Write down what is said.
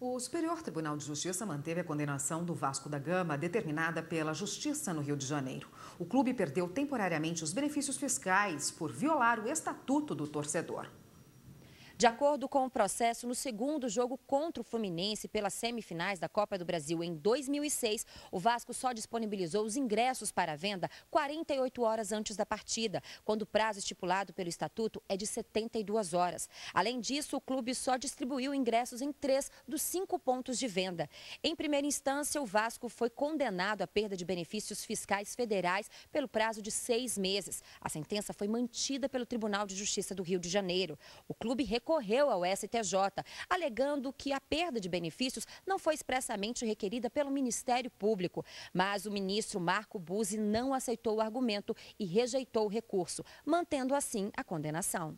O Superior Tribunal de Justiça manteve a condenação do Vasco da Gama determinada pela Justiça no Rio de Janeiro. O clube perdeu temporariamente os benefícios fiscais por violar o estatuto do torcedor. De acordo com o processo, no segundo jogo contra o Fluminense pelas semifinais da Copa do Brasil em 2006, o Vasco só disponibilizou os ingressos para venda 48 horas antes da partida, quando o prazo estipulado pelo estatuto é de 72 horas. Além disso, o clube só distribuiu ingressos em três dos cinco pontos de venda. Em primeira instância, o Vasco foi condenado à perda de benefícios fiscais federais pelo prazo de seis meses. A sentença foi mantida pelo Tribunal de Justiça do Rio de Janeiro. O clube recorreu ao STJ, alegando que a perda de benefícios não foi expressamente requerida pelo Ministério Público. Mas o ministro Marco Buzzi não aceitou o argumento e rejeitou o recurso, mantendo assim a condenação.